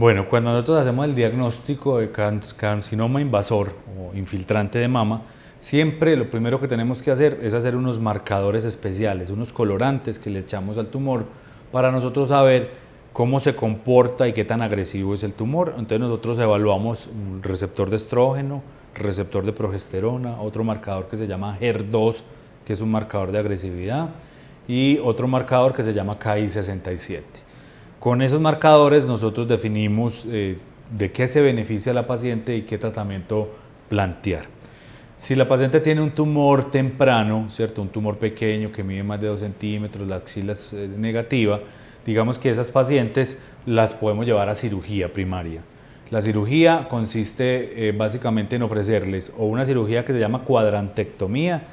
Bueno, cuando nosotros hacemos el diagnóstico de carcinoma invasor o infiltrante de mama, siempre lo primero que tenemos que hacer es hacer unos marcadores especiales, unos colorantes que le echamos al tumor para nosotros saber cómo se comporta y qué tan agresivo es el tumor. Entonces nosotros evaluamos un receptor de estrógeno, receptor de progesterona, otro marcador que se llama HER2, que es un marcador de agresividad, y otro marcador que se llama KI67. Con esos marcadores nosotros definimos eh, de qué se beneficia la paciente y qué tratamiento plantear. Si la paciente tiene un tumor temprano, ¿cierto? un tumor pequeño que mide más de 2 centímetros, la axila es eh, negativa, digamos que esas pacientes las podemos llevar a cirugía primaria. La cirugía consiste eh, básicamente en ofrecerles o una cirugía que se llama cuadrantectomía,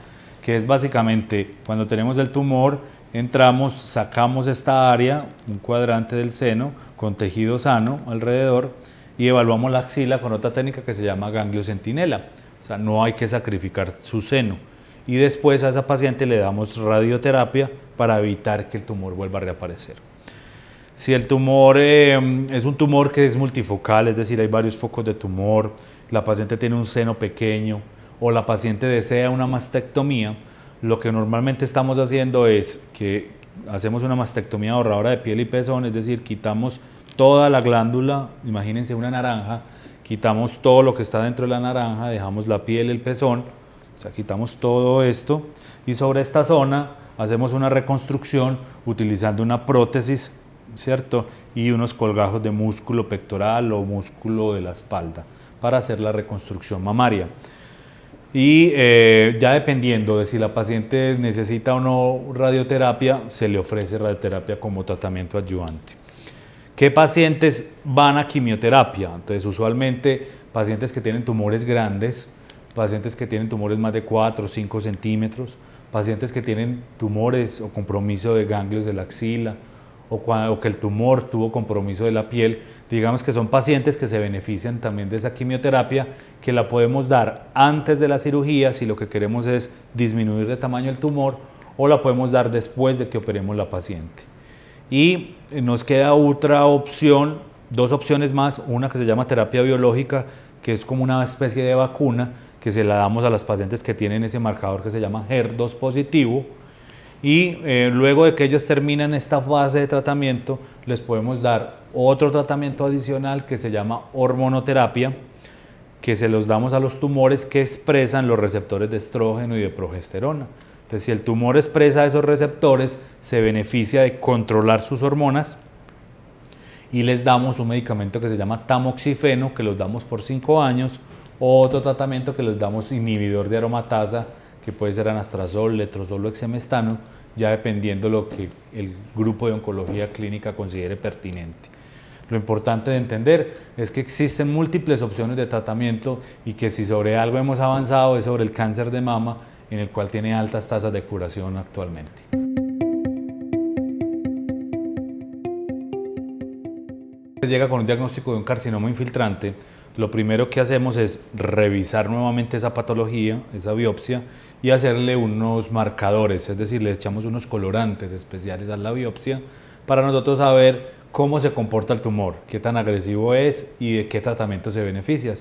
que es básicamente cuando tenemos el tumor, entramos, sacamos esta área, un cuadrante del seno con tejido sano alrededor y evaluamos la axila con otra técnica que se llama ganglio centinela. O sea, no hay que sacrificar su seno. Y después a esa paciente le damos radioterapia para evitar que el tumor vuelva a reaparecer. Si el tumor em, es un tumor que es multifocal, es decir, hay varios focos de tumor, la paciente tiene un seno pequeño o la paciente desea una mastectomía, lo que normalmente estamos haciendo es que hacemos una mastectomía ahorradora de piel y pezón, es decir, quitamos toda la glándula, imagínense una naranja, quitamos todo lo que está dentro de la naranja, dejamos la piel, el pezón, o sea, quitamos todo esto y sobre esta zona hacemos una reconstrucción utilizando una prótesis, ¿cierto? Y unos colgajos de músculo pectoral o músculo de la espalda para hacer la reconstrucción mamaria. Y eh, ya dependiendo de si la paciente necesita o no radioterapia, se le ofrece radioterapia como tratamiento adyuvante. ¿Qué pacientes van a quimioterapia? Entonces, usualmente pacientes que tienen tumores grandes, pacientes que tienen tumores más de 4 o 5 centímetros, pacientes que tienen tumores o compromiso de ganglios de la axila, o, que el tumor tuvo compromiso de la piel, digamos que son pacientes que se benefician también de esa quimioterapia que la podemos dar antes de la cirugía si lo que queremos es disminuir de tamaño el tumor o la podemos dar después de que operemos la paciente. Y nos queda otra opción, dos opciones más, una que se llama terapia biológica, que es como una especie de vacuna que se la damos a las pacientes que tienen ese marcador que se llama HER2 positivo, y eh, luego de que ellos terminan esta fase de tratamiento, les podemos dar otro tratamiento adicional que se llama hormonoterapia, que se los damos a los tumores que expresan los receptores de estrógeno y de progesterona. Entonces, si el tumor expresa esos receptores, se beneficia de controlar sus hormonas y les damos un medicamento que se llama tamoxifeno, que los damos por 5 años, otro tratamiento que les damos inhibidor de aromatasa, que puede ser anastrazol, letrozol o exemestano, ya dependiendo lo que el grupo de oncología clínica considere pertinente. Lo importante de entender es que existen múltiples opciones de tratamiento y que si sobre algo hemos avanzado es sobre el cáncer de mama, en el cual tiene altas tasas de curación actualmente. llega con un diagnóstico de un carcinoma infiltrante, lo primero que hacemos es revisar nuevamente esa patología, esa biopsia, y hacerle unos marcadores, es decir, le echamos unos colorantes especiales a la biopsia para nosotros saber cómo se comporta el tumor, qué tan agresivo es y de qué tratamiento se beneficia.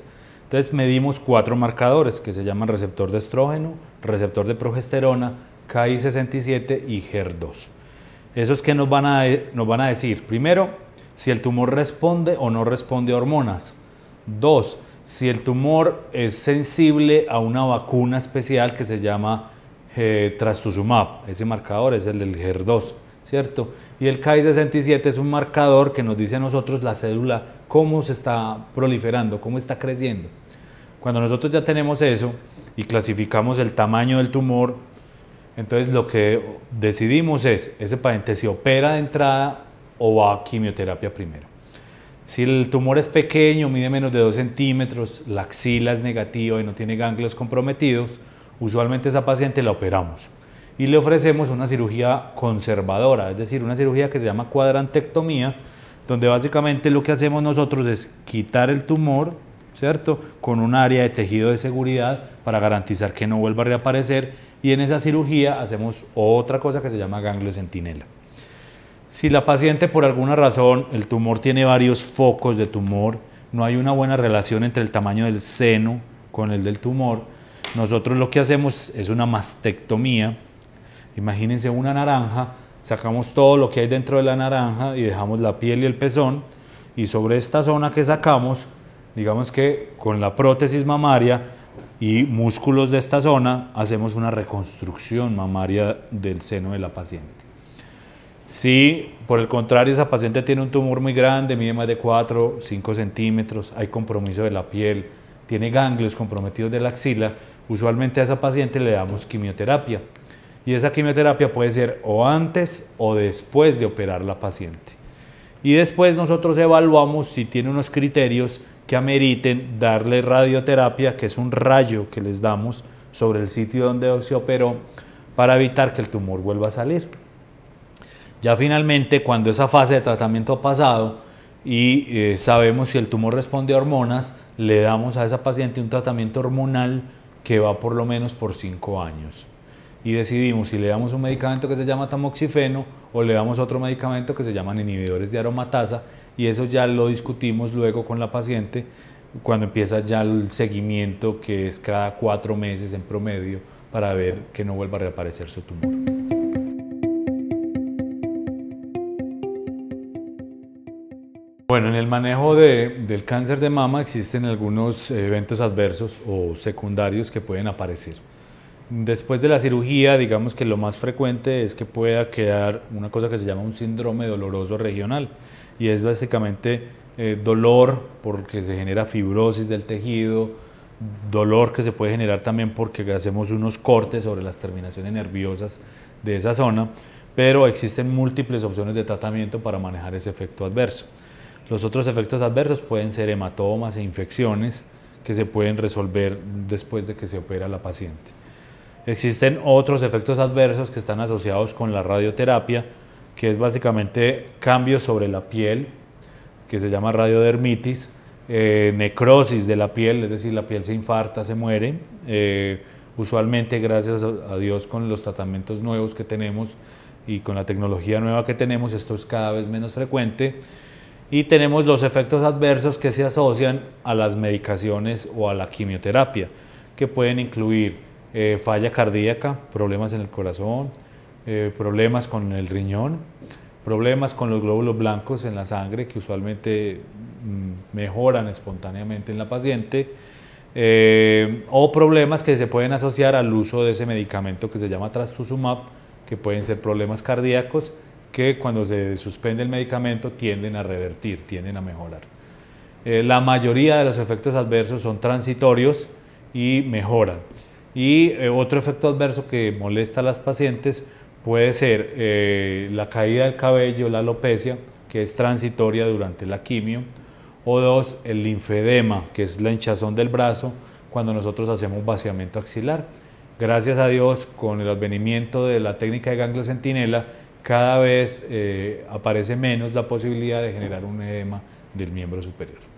Entonces medimos cuatro marcadores que se llaman receptor de estrógeno, receptor de progesterona, KI67 y HER2. E ¿Esos que nos van, a, nos van a decir? Primero, si el tumor responde o no responde a hormonas. Dos, si el tumor es sensible a una vacuna especial que se llama eh, trastuzumab. Ese marcador es el del HER2, ¿cierto? Y el k 67 es un marcador que nos dice a nosotros la célula cómo se está proliferando, cómo está creciendo. Cuando nosotros ya tenemos eso y clasificamos el tamaño del tumor, entonces lo que decidimos es, ese paciente se opera de entrada o va a quimioterapia primero. Si el tumor es pequeño, mide menos de 2 centímetros, la axila es negativa y no tiene ganglios comprometidos, usualmente esa paciente la operamos y le ofrecemos una cirugía conservadora, es decir, una cirugía que se llama cuadrantectomía, donde básicamente lo que hacemos nosotros es quitar el tumor, ¿cierto? Con un área de tejido de seguridad para garantizar que no vuelva a reaparecer y en esa cirugía hacemos otra cosa que se llama ganglio centinela. Si la paciente por alguna razón, el tumor tiene varios focos de tumor, no hay una buena relación entre el tamaño del seno con el del tumor, nosotros lo que hacemos es una mastectomía. Imagínense una naranja, sacamos todo lo que hay dentro de la naranja y dejamos la piel y el pezón y sobre esta zona que sacamos, digamos que con la prótesis mamaria y músculos de esta zona, hacemos una reconstrucción mamaria del seno de la paciente. Si por el contrario esa paciente tiene un tumor muy grande, mide más de 4, 5 centímetros, hay compromiso de la piel, tiene ganglios comprometidos de la axila, usualmente a esa paciente le damos quimioterapia. Y esa quimioterapia puede ser o antes o después de operar la paciente. Y después nosotros evaluamos si tiene unos criterios que ameriten darle radioterapia, que es un rayo que les damos sobre el sitio donde se operó, para evitar que el tumor vuelva a salir. Ya finalmente, cuando esa fase de tratamiento ha pasado y eh, sabemos si el tumor responde a hormonas, le damos a esa paciente un tratamiento hormonal que va por lo menos por cinco años. Y decidimos si le damos un medicamento que se llama tamoxifeno o le damos otro medicamento que se llaman inhibidores de aromatasa y eso ya lo discutimos luego con la paciente cuando empieza ya el seguimiento que es cada cuatro meses en promedio para ver que no vuelva a reaparecer su tumor. Bueno, en el manejo de, del cáncer de mama existen algunos eventos adversos o secundarios que pueden aparecer. Después de la cirugía, digamos que lo más frecuente es que pueda quedar una cosa que se llama un síndrome doloroso regional y es básicamente eh, dolor porque se genera fibrosis del tejido, dolor que se puede generar también porque hacemos unos cortes sobre las terminaciones nerviosas de esa zona, pero existen múltiples opciones de tratamiento para manejar ese efecto adverso. Los otros efectos adversos pueden ser hematomas e infecciones que se pueden resolver después de que se opera la paciente. Existen otros efectos adversos que están asociados con la radioterapia, que es básicamente cambios sobre la piel, que se llama radiodermitis, eh, necrosis de la piel, es decir, la piel se infarta, se muere. Eh, usualmente, gracias a Dios, con los tratamientos nuevos que tenemos y con la tecnología nueva que tenemos, esto es cada vez menos frecuente y tenemos los efectos adversos que se asocian a las medicaciones o a la quimioterapia, que pueden incluir eh, falla cardíaca, problemas en el corazón, eh, problemas con el riñón, problemas con los glóbulos blancos en la sangre que usualmente mm, mejoran espontáneamente en la paciente, eh, o problemas que se pueden asociar al uso de ese medicamento que se llama trastuzumab, que pueden ser problemas cardíacos, que cuando se suspende el medicamento tienden a revertir, tienden a mejorar. Eh, la mayoría de los efectos adversos son transitorios y mejoran. Y eh, otro efecto adverso que molesta a las pacientes puede ser eh, la caída del cabello, la alopecia, que es transitoria durante la quimio, o dos, el linfedema, que es la hinchazón del brazo cuando nosotros hacemos un vaciamiento axilar. Gracias a Dios, con el advenimiento de la técnica de ganglio centinela, cada vez eh, aparece menos la posibilidad de generar un edema del miembro superior.